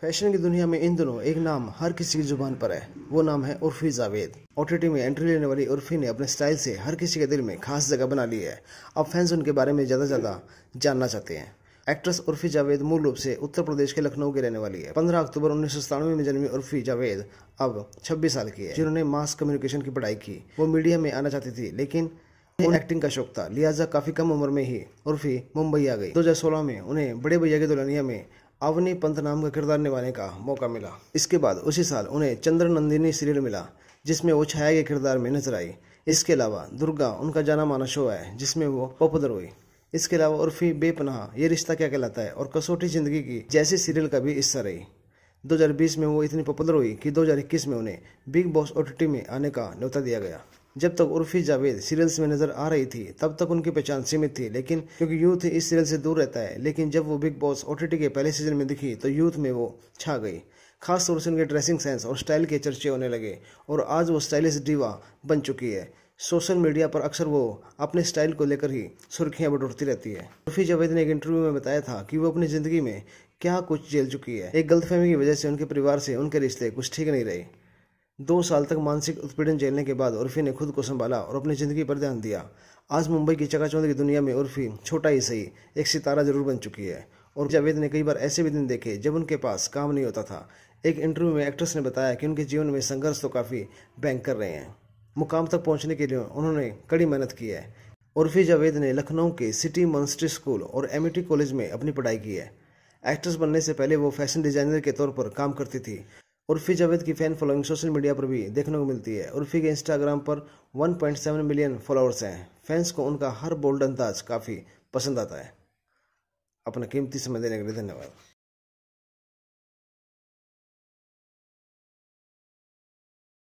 fashion की दुनिया में इन दिनों एक नाम हर किसी की जुबान पर है वो नाम है उर्फी जावेद ओटीटी में एंट्री लेने वाली उर्फी ने अपने स्टाइल से हर किसी के दिल में खास जगह बना ली है अब फैंस उनके बारे में ज़्यादा ज़्यादा जानना चाहते हैं एक्ट्रेस उर्फी जावेद मूल रूप से उत्तर प्रदेश के लखनऊ की रहने वाली है 15 अक्टूबर उन्नीस में जन्मी उर्फी जावेद अब 26 साल की है जिन्होंने मास कम्युनिकेशन की पढ़ाई की वो मीडिया में आना चाहती थी लेकिन उन्हें एक्टिंग का शौक था लिहाजा काफी कम उम्र में ही उर्फी मुंबई आ गई 2016 में उन्हें बड़े भैया के दुल्हनिया में आवनी पंत नाम का किरदार निभाने का मौका मिला इसके बाद उसी साल उन्हें चंद्र नंदिनी सीरियल मिला जिसमें वो छाया के किरदार में नजर आई इसके अलावा दुर्गा उनका जाना माना शो है जिसमें वो पॉपुलर हुई इसके अलावा उर्फी बेपनाह ये रिश्ता क्या कहलाता है और कसौटी जिंदगी की जैसी सीरियल का भी हिस्सा रही 2020 में वो इतनी पॉपुलर हुई कि 2021 में उन्हें बिग बॉस ओ में आने का न्यौता दिया गया जब तक उर्फी जावेद सीरियल्स में नजर आ रही थी तब तक उनकी पहचान सीमित थी लेकिन क्योंकि यूथ इस सीरियल से दूर रहता है लेकिन जब वो बिग बॉस ओ के पहले सीजन में दिखी तो यूथ में वो छा गई खास तौर से उनके ड्रेसिंग सेंस और स्टाइल के चर्चे होने लगे और आज वो स्टाइलिश डीवा बन चुकी है सोशल मीडिया पर अक्सर वो अपने स्टाइल को लेकर ही सुर्खियां बटोरती रहती है उर्फी जावेद ने एक इंटरव्यू में बताया था कि वो अपनी ज़िंदगी में क्या कुछ झेल चुकी है एक गलतफहमी की वजह से उनके परिवार से उनके रिश्ते कुछ ठीक नहीं रहे दो साल तक मानसिक उत्पीड़न झेलने के बाद उर्फी ने खुद को संभाला और अपनी ज़िंदगी पर ध्यान दिया आज मुंबई की चकाचौंध की दुनिया में उर्फी छोटा ही सही एक सितारा जरूर बन चुकी है और जावेद ने कई बार ऐसे भी दिन देखे जब उनके पास काम नहीं होता था एक इंटरव्यू में एक्ट्रेस ने बताया कि उनके जीवन में संघर्ष तो काफ़ी बैंक कर रहे हैं मुकाम तक पहुंचने के लिए उन्होंने कड़ी मेहनत की है उर्फी जावेद ने लखनऊ के सिटी मॉन्स्ट्री स्कूल और एम e कॉलेज में अपनी पढ़ाई की है एक्ट्रेस बनने से पहले वो फैशन डिजाइनर के तौर पर काम करती थी उर्फी जावेद की फैन फॉलोइंग सोशल मीडिया पर भी देखने को मिलती है उर्फी के इंस्टाग्राम पर 1.7 मिलियन फॉलोअर्स हैं फैंस को उनका हर बोल्ड अंदाज काफ़ी पसंद आता है अपना कीमती समय देने के लिए धन्यवाद